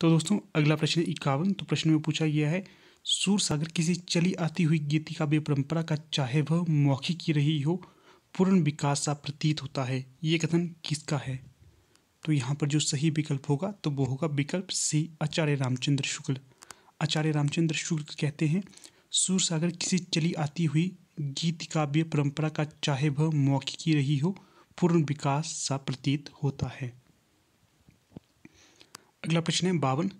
तो दोस्तों अगला प्रश्न इक्यावन तो प्रश्न में पूछा गया है सूर सागर किसी चली आती हुई गीति गीतिकाव्य परंपरा का चाहे वह मौखिक ही रही हो पूर्ण विकास सा प्रतीत होता है ये कथन किसका है तो यहाँ पर जो सही विकल्प होगा तो वो होगा विकल्प सी आचार्य रामचंद्र शुक्ल आचार्य रामचंद्र शुक्ल कहते हैं सूर सागर किसी चली आती हुई गीत काव्य परंपरा का चाहे वह मौखिक की रही हो पूर्ण विकास सा प्रतीत होता है अगला प्रश्न है बावन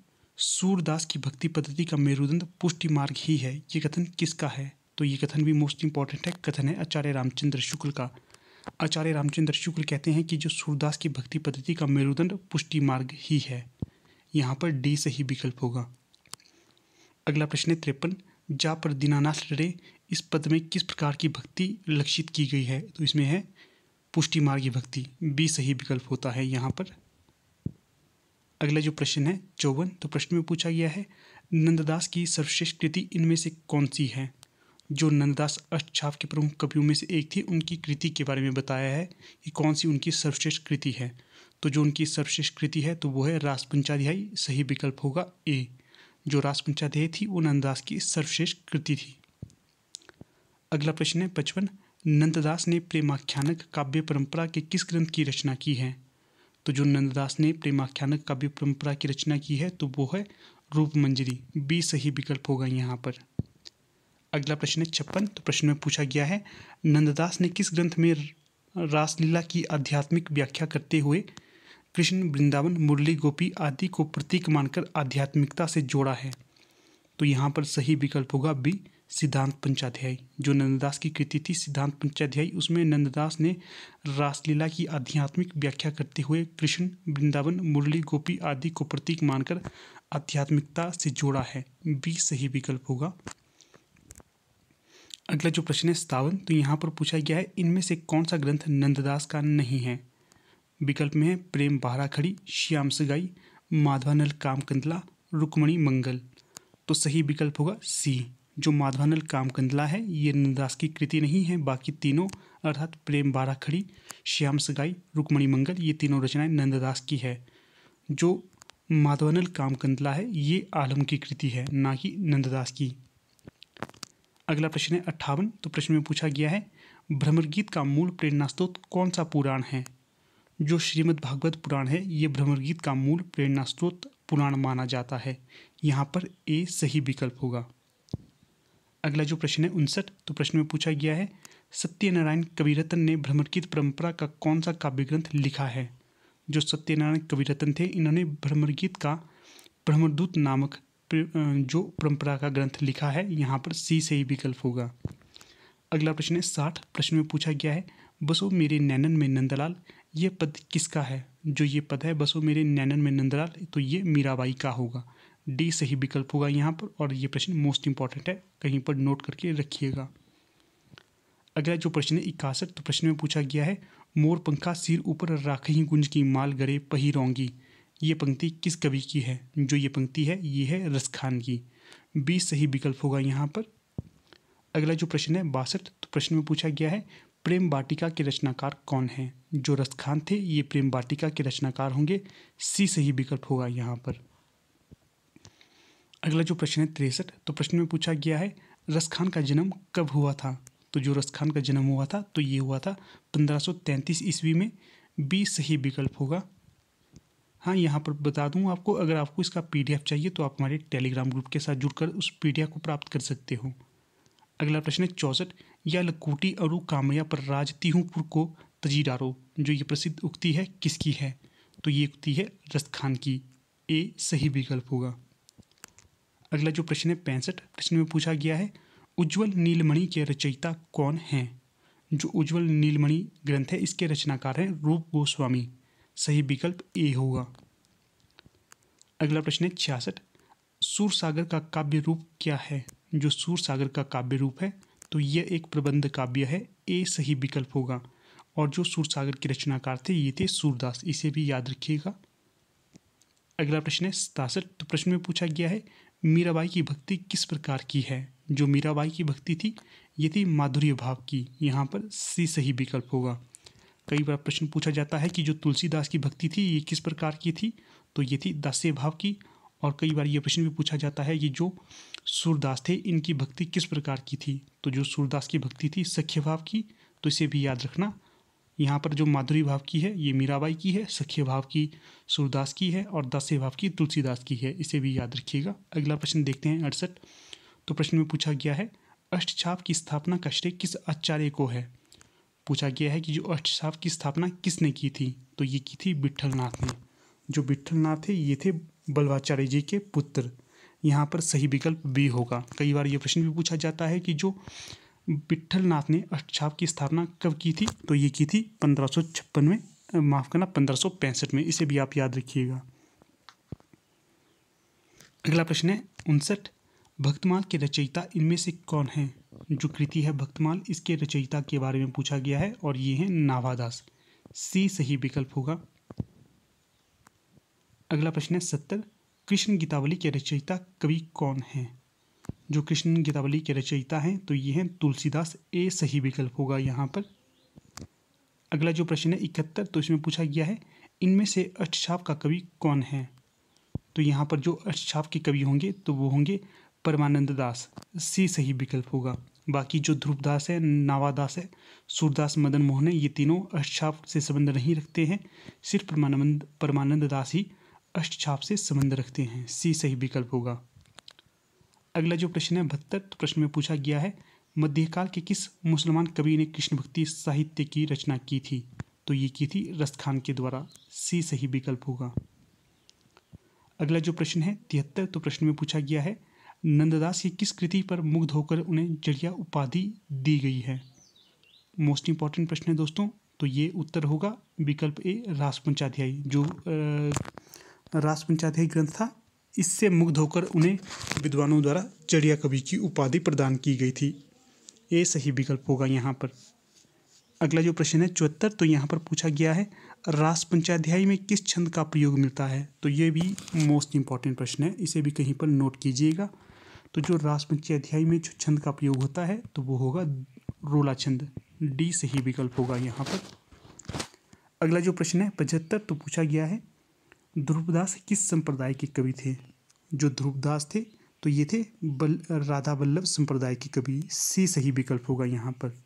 सूरदास की भक्ति पद्धति का मेरुदंड पुष्टि मार्ग ही है ये कथन किसका है तो ये कथन भी मोस्ट इंपॉर्टेंट है कथन है आचार्य रामचंद्र शुक्ल का आचार्य रामचंद्र शुक्ल कहते हैं कि जो सूरदास की भक्ति पद्धति का मेरुदंड पुष्टि मार्ग ही है यहाँ पर डी सही विकल्प होगा अगला प्रश्न है तिरपन जा पर दीनानाथ लड़े इस पद में किस प्रकार की भक्ति लक्षित की गई है तो इसमें है पुष्टि मार्गी भक्ति बी सही विकल्प होता है यहाँ पर अगला जो प्रश्न है चौवन तो प्रश्न में पूछा गया है नंददास की सर्वश्रेष्ठ कृति इनमें से कौन सी है जो नंददास अष्टछाप के प्रमुख कवियों में से एक थी उनकी कृति के बारे में बताया है कि कौन सी उनकी सर्वश्रेष्ठ कृति है तो जो उनकी सर्वश्रेष्ठ कृति है तो वो है राजपंचाध्यायी सही विकल्प होगा ए जो राजपंचाध्यायी थी वो नंददास की सर्वश्रेष्ठ कृति थी अगला प्रश्न है पचपन नंददास ने प्रेमाख्यानक काव्य परंपरा के किस ग्रंथ की रचना की है तो जो नंददास ने प्रेमाख्यानक काव्य परंपरा की रचना की है तो वो है रूप मंजरी बी सही विकल्प होगा यहाँ पर अगला प्रश्न है छप्पन तो प्रश्न में पूछा गया है नंददास ने किस ग्रंथ में रासलीला की आध्यात्मिक व्याख्या करते हुए कृष्ण वृंदावन मुरली गोपी आदि को प्रतीक मानकर आध्यात्मिकता से जोड़ा है तो यहाँ पर सही विकल्प होगा बी सिद्धांत पंचाध्याय जो नंददास की कृति थी सिद्धांत पंचाध्याय उसमें नंददास ने रासलीला की आध्यात्मिक व्याख्या करते हुए कृष्ण वृंदावन मुरली गोपी आदि को प्रतीक मानकर आध्यात्मिकता से जोड़ा है बी सही विकल्प होगा अगला जो प्रश्न है सतावन तो यहाँ पर पूछा गया है इनमें से कौन सा ग्रंथ नंददास का नहीं है विकल्प में है प्रेम बहरा खड़ी श्याम सगाई माधवानल कामकंदला रुक्मणी मंगल तो सही विकल्प होगा सी जो माधवानल कामकंदला है ये नंददास की कृति नहीं है बाकी तीनों अर्थात प्रेम खड़ी श्याम सगाई रुक्मणी मंगल ये तीनों रचनाएं नंददास की है जो माधवानल कामकंदला है ये आलम की कृति है ना कि नंददास की अगला प्रश्न है अट्ठावन तो प्रश्न में पूछा गया है भ्रमरगीत का मूल प्रेरणा स्रोत कौन सा पुराण है जो श्रीमद् भागवत पुराण है ये भ्रमरगीत का मूल प्रेरणा स्रोत पुराण माना जाता है यहाँ पर ए सही विकल्प होगा अगला जो प्रश्न है उनसठ तो प्रश्न में पूछा गया है सत्यनारायण कविरत्न ने भ्रमरकित परंपरा का कौन सा काव्य ग्रंथ लिखा है जो सत्यनारायण कविरत्न थे इन्होंने भ्रमरगीत का भ्रमरदूत नामक जो परंपरा का ग्रंथ लिखा है यहाँ पर सी से ही विकल्प होगा अगला प्रश्न है साठ प्रश्न में पूछा गया है बसो मेरे नैनन में नंदलाल ये पद किसका है जो ये पद है बसो मेरे नैनन में नंदलाल तो ये मीराबाई का होगा डी सही विकल्प होगा यहाँ पर और ये प्रश्न मोस्ट इंपॉर्टेंट है कहीं पर नोट करके रखिएगा अगला जो प्रश्न है इकासठ तो प्रश्न में पूछा गया है मोर पंखा सिर ऊपर राख ही गुंज की माल गरे पही रोंगी ये पंक्ति किस कवि की है जो ये पंक्ति है ये है रसखान की बी सही विकल्प होगा यहाँ पर अगला जो प्रश्न है बासठ तो प्रश्न में पूछा गया है प्रेम वाटिका के रचनाकार कौन हैं जो रसखान थे ये प्रेम वाटिका के रचनाकार होंगे सी सही विकल्प होगा यहाँ पर अगला जो प्रश्न है तिरसठ तो प्रश्न में पूछा गया है रस खान का जन्म कब हुआ था तो जो रस खान का जन्म हुआ था तो ये हुआ था 1533 ईस्वी में बी सही विकल्प होगा हाँ यहाँ पर बता दूँ आपको अगर आपको इसका पीडीएफ चाहिए तो आप हमारे टेलीग्राम ग्रुप के साथ जुड़कर उस पीडीएफ को प्राप्त कर सकते हो अगला प्रश्न है चौंसठ या लकोटी अरु कामया पर राज तिहुपुर को तजीरारो जो ये प्रसिद्ध उक्ति है किसकी है तो ये उक्ति है रस खान की ए सही विकल्प होगा अगला जो प्रश्न है पैंसठ प्रश्न में पूछा गया है उज्ज्वल नीलमणि के रचयिता कौन हैं जो उज्जवल नीलमणि ग्रंथ है इसके रचनाकार हैं रूप गोस्वामी सही विकल्प ए होगा अगला प्रश्न है छियासठ सूरसागर का काव्य रूप क्या है जो सूरसागर का काव्य रूप है तो यह एक प्रबंध काव्य है ए सही विकल्प होगा और जो सूरसागर के रचनाकार थे ये थे सूरदास इसे भी याद रखिएगा अगला प्रश्न है सतासठ तो प्रश्न में पूछा गया है मीराबाई की भक्ति किस प्रकार की है जो मीराबाई की भक्ति थी ये थी माधुर्य भाव की यहाँ पर सी सही विकल्प होगा कई बार प्रश्न पूछा जाता है कि जो तुलसीदास की भक्ति थी ये किस प्रकार की थी तो ये थी दास्य भाव की और कई बार ये प्रश्न भी पूछा जाता है कि जो सूरदास थे इनकी भक्ति किस प्रकार की थी तो जो सूरदास की भक्ति थी सख्य भाव की तो इसे भी याद रखना यहाँ पर जो माधुरी भाव की है ये मीराबाई की है सखी भाव की सूरदास की है और दस्य भाव की तुलसीदास की है इसे भी याद रखिएगा अगला प्रश्न देखते हैं अड़सठ तो प्रश्न में पूछा गया है अष्टछाप की स्थापना का श्रेय किस आचार्य को है पूछा गया है कि जो अष्टछाप की स्थापना किसने की थी तो ये की थी बिट्ठलनाथ ने जो नाथ थे ये थे बल्वाचार्य जी के पुत्र यहाँ पर सही विकल्प बी होगा कई बार ये प्रश्न भी पूछा जाता है कि जो विट्ठल नाथ ने अष्टछाप की स्थापना कब की थी तो ये की थी पंद्रह में माफ़ करना पंद्रह में इसे भी आप याद रखिएगा अगला प्रश्न है उनसठ भक्तमाल के रचयिता इनमें से कौन है जो कृति है भक्तमाल इसके रचयिता के बारे में पूछा गया है और ये है नावादास सी सही विकल्प होगा अगला प्रश्न है सत्तर कृष्ण गीतावली के रचयिता कवि कौन है जो कृष्ण गीतावली के रचयिता हैं तो ये हैं तुलसीदास ए सही विकल्प होगा यहाँ पर अगला जो प्रश्न है इकहत्तर तो इसमें पूछा गया है इनमें से अष्टछाप का कवि कौन है तो यहाँ पर जो अष्टछाप के कवि होंगे तो वो होंगे परमानंद दास सी सही विकल्प होगा बाकी जो ध्रुवदास है नावादास है सूरदास मदन मोहन है ये तीनों अष्टछाप से संबंध नहीं रखते हैं सिर्फ परमानंद परमानंद दास ही अष्टछाप से संबंध रखते हैं सी सही विकल्प होगा अगला जो प्रश्न है बहत्तर तो प्रश्न में पूछा गया है मध्यकाल के किस मुसलमान कवि ने कृष्ण भक्ति साहित्य की रचना की थी तो ये की थी रस खान के द्वारा सी सही विकल्प होगा अगला जो प्रश्न है तिहत्तर तो प्रश्न में पूछा गया है नंददास की किस कृति पर मुग्ध होकर उन्हें जड़िया उपाधि दी गई है मोस्ट इम्पॉर्टेंट प्रश्न है दोस्तों तो ये उत्तर होगा विकल्प ए रास जो रास ग्रंथ था इससे मुग्ध होकर उन्हें विद्वानों द्वारा चढ़िया कवि की उपाधि प्रदान की गई थी ये सही विकल्प होगा यहाँ पर अगला जो प्रश्न है चौहत्तर तो यहाँ पर पूछा गया है रास पंचाध्यायी में किस छंद का प्रयोग मिलता है तो ये भी मोस्ट इम्पॉर्टेंट प्रश्न है इसे भी कहीं पर नोट कीजिएगा तो जो रास पंचाध्यायी में जो छंद का प्रयोग होता है तो वो होगा रोला छंद डी सही विकल्प होगा यहाँ पर अगला जो प्रश्न है पचहत्तर तो पूछा गया है ध्रुवदास किस संप्रदाय के कवि थे जो ध्रुवदास थे तो ये थे बल राधा वल्लभ संप्रदाय के कवि सी सही विकल्प होगा यहाँ पर